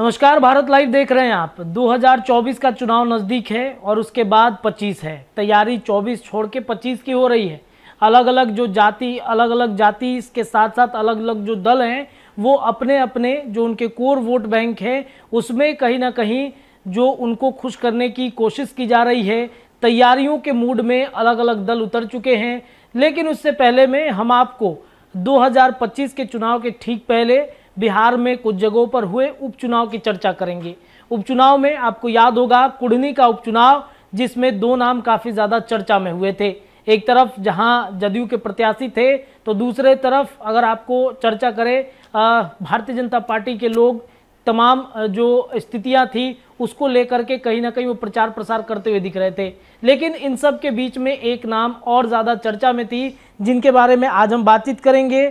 नमस्कार भारत लाइव देख रहे हैं आप 2024 का चुनाव नज़दीक है और उसके बाद 25 है तैयारी 24 छोड़ के पच्चीस की हो रही है अलग अलग जो जाति अलग अलग जाति इसके साथ साथ अलग अलग जो दल हैं वो अपने अपने जो उनके कोर वोट बैंक है उसमें कहीं ना कहीं जो उनको खुश करने की कोशिश की जा रही है तैयारियों के मूड में अलग अलग दल उतर चुके हैं लेकिन उससे पहले में हम आपको दो के चुनाव के ठीक पहले बिहार में कुछ जगहों पर हुए उपचुनाव की चर्चा करेंगे उपचुनाव में आपको याद होगा कुढ़नी का उपचुनाव जिसमें दो नाम काफ़ी ज़्यादा चर्चा में हुए थे एक तरफ जहां जदयू के प्रत्याशी थे तो दूसरे तरफ अगर आपको चर्चा करें भारतीय जनता पार्टी के लोग तमाम जो स्थितियां थी उसको लेकर के कहीं ना कहीं वो प्रचार प्रसार करते हुए दिख रहे थे लेकिन इन सब के बीच में एक नाम और ज़्यादा चर्चा में थी जिनके बारे में आज हम बातचीत करेंगे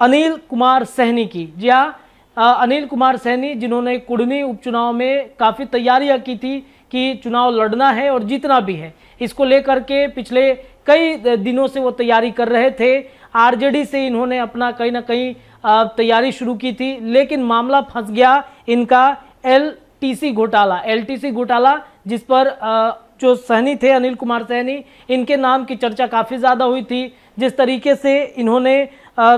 अनिल कुमार सहनी की जी हाँ अनिल कुमार सहनी जिन्होंने कुड़नी उपचुनाव में काफ़ी तैयारियां की थी कि चुनाव लड़ना है और जीतना भी है इसको लेकर के पिछले कई दिनों से वो तैयारी कर रहे थे आरजेडी से इन्होंने अपना कहीं ना कहीं तैयारी शुरू की थी लेकिन मामला फंस गया इनका एलटीसी घोटाला एलटीसी घोटाला जिस पर जो सहनी थे अनिल कुमार सहनी इनके नाम की चर्चा काफ़ी ज़्यादा हुई थी जिस तरीके से इन्होंने आ,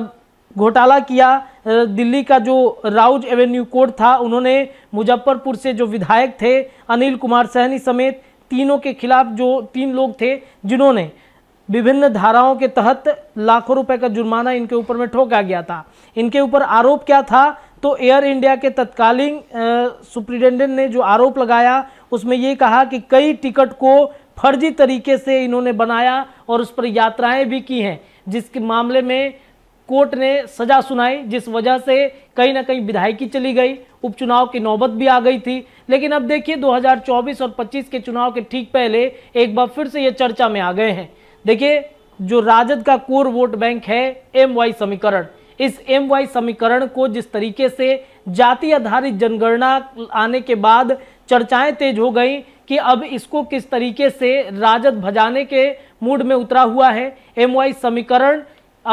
घोटाला किया दिल्ली का जो राउज एवेन्यू कोर्ट था उन्होंने मुजफ्फरपुर से जो विधायक थे अनिल कुमार सहनी समेत तीनों के खिलाफ जो तीन लोग थे जिन्होंने विभिन्न धाराओं के तहत लाखों रुपए का जुर्माना इनके ऊपर में ठोका गया था इनके ऊपर आरोप क्या था तो एयर इंडिया के तत्कालीन सुप्रिटेंडेंट ने जो आरोप लगाया उसमें ये कहा कि कई टिकट को फर्जी तरीके से इन्होंने बनाया और उस पर यात्राएं भी की हैं जिसके मामले में कोर्ट ने सजा सुनाई जिस वजह से कहीं ना कहीं विधायकी चली गई उपचुनाव की नौबत भी आ गई थी लेकिन अब देखिए 2024 और 25 के चुनाव के ठीक पहले एक बार फिर से ये चर्चा में आ गए हैं देखिए जो राजद का कोर वोट बैंक है एम वाई समीकरण इस एम वाई समीकरण को जिस तरीके से जाति आधारित जनगणना आने के बाद चर्चाएं तेज हो गई कि अब इसको किस तरीके से राजद भजाने के मूड में उतरा हुआ है एम वाई समीकरण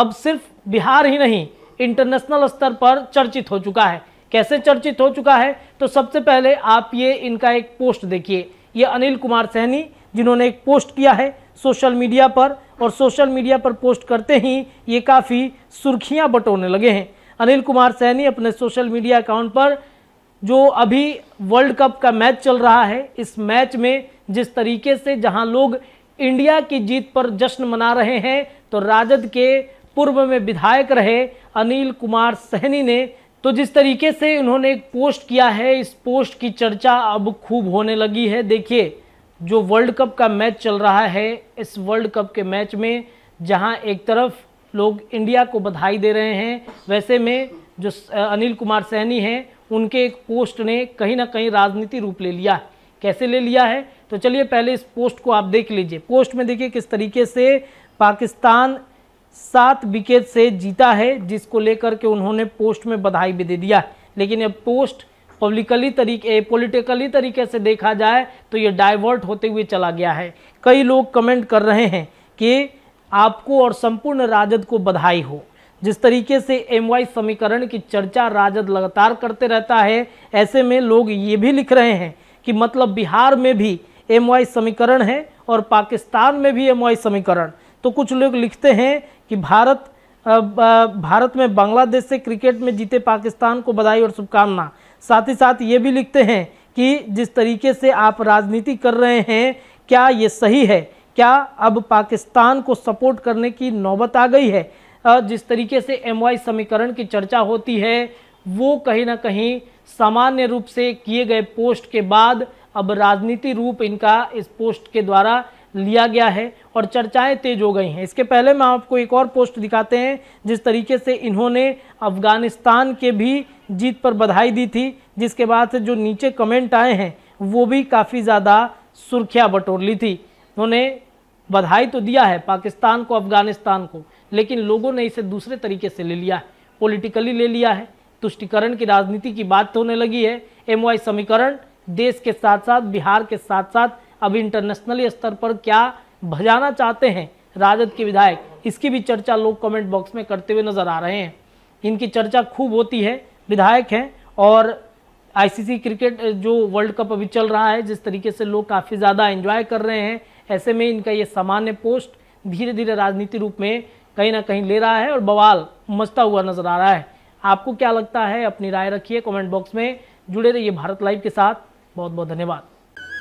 अब सिर्फ बिहार ही नहीं इंटरनेशनल स्तर पर चर्चित हो चुका है कैसे चर्चित हो चुका है तो सबसे पहले आप ये इनका एक पोस्ट देखिए ये अनिल कुमार सहनी जिन्होंने एक पोस्ट किया है सोशल मीडिया पर और सोशल मीडिया पर पोस्ट करते ही ये काफ़ी सुर्खियां बटोरने लगे हैं अनिल कुमार सैनी अपने सोशल मीडिया अकाउंट पर जो अभी वर्ल्ड कप का मैच चल रहा है इस मैच में जिस तरीके से जहां लोग इंडिया की जीत पर जश्न मना रहे हैं तो राजद के पूर्व में विधायक रहे अनिल कुमार सहनी ने तो जिस तरीके से इन्होंने एक पोस्ट किया है इस पोस्ट की चर्चा अब खूब होने लगी है देखिए जो वर्ल्ड कप का मैच चल रहा है इस वर्ल्ड कप के मैच में जहां एक तरफ लोग इंडिया को बधाई दे रहे हैं वैसे में जो अनिल कुमार सहनी हैं उनके एक पोस्ट ने कहीं ना कहीं राजनीति रूप ले लिया है कैसे ले लिया है तो चलिए पहले इस पोस्ट को आप देख लीजिए पोस्ट में देखिए किस तरीके से पाकिस्तान सात विकेट से जीता है जिसको लेकर के उन्होंने पोस्ट में बधाई भी दे दिया लेकिन अब पोस्ट पब्लिकली तरीके पॉलिटिकली तरीके से देखा जाए तो ये डाइवर्ट होते हुए चला गया है कई लोग कमेंट कर रहे हैं कि आपको और संपूर्ण राजद को बधाई हो जिस तरीके से एम समीकरण की चर्चा राजद लगातार करते रहता है ऐसे में लोग ये भी लिख रहे हैं कि मतलब बिहार में भी एम समीकरण है और पाकिस्तान में भी एम समीकरण तो कुछ लोग लिखते हैं कि भारत भारत में बांग्लादेश से क्रिकेट में जीते पाकिस्तान को बधाई और शुभकामना साथ ही साथ ये भी लिखते हैं कि जिस तरीके से आप राजनीति कर रहे हैं क्या ये सही है क्या अब पाकिस्तान को सपोर्ट करने की नौबत आ गई है जिस तरीके से एम समीकरण की चर्चा होती है वो कहीं ना कहीं सामान्य रूप से किए गए पोस्ट के बाद अब राजनीति रूप इनका इस पोस्ट के द्वारा लिया गया है और चर्चाएं तेज हो गई हैं इसके पहले मैं आपको एक और पोस्ट दिखाते हैं जिस तरीके से इन्होंने अफगानिस्तान के भी जीत पर बधाई दी थी जिसके बाद से जो नीचे कमेंट आए हैं वो भी काफ़ी ज़्यादा सुर्खियाँ बटोर ली थी उन्होंने बधाई तो दिया है पाकिस्तान को अफगानिस्तान को लेकिन लोगों ने इसे दूसरे तरीके से ले लिया है पोलिटिकली ले लिया है तुष्टिकरण की राजनीति की बात होने लगी है एम समीकरण देश के साथ साथ बिहार के साथ साथ अब इंटरनेशनल स्तर पर क्या भजाना चाहते हैं राजद के विधायक इसकी भी चर्चा लोग कमेंट बॉक्स में करते हुए नजर आ रहे हैं इनकी चर्चा खूब होती है विधायक हैं और आईसीसी क्रिकेट जो वर्ल्ड कप अभी चल रहा है जिस तरीके से लोग काफ़ी ज़्यादा एंजॉय कर रहे हैं ऐसे में इनका ये सामान्य पोस्ट धीरे धीरे राजनीति रूप में कहीं ना कहीं ले रहा है और बवाल मचता हुआ नजर आ रहा है आपको क्या लगता है अपनी राय रखिए कमेंट बॉक्स में जुड़े रहिए भारत लाइव के साथ बहुत बहुत धन्यवाद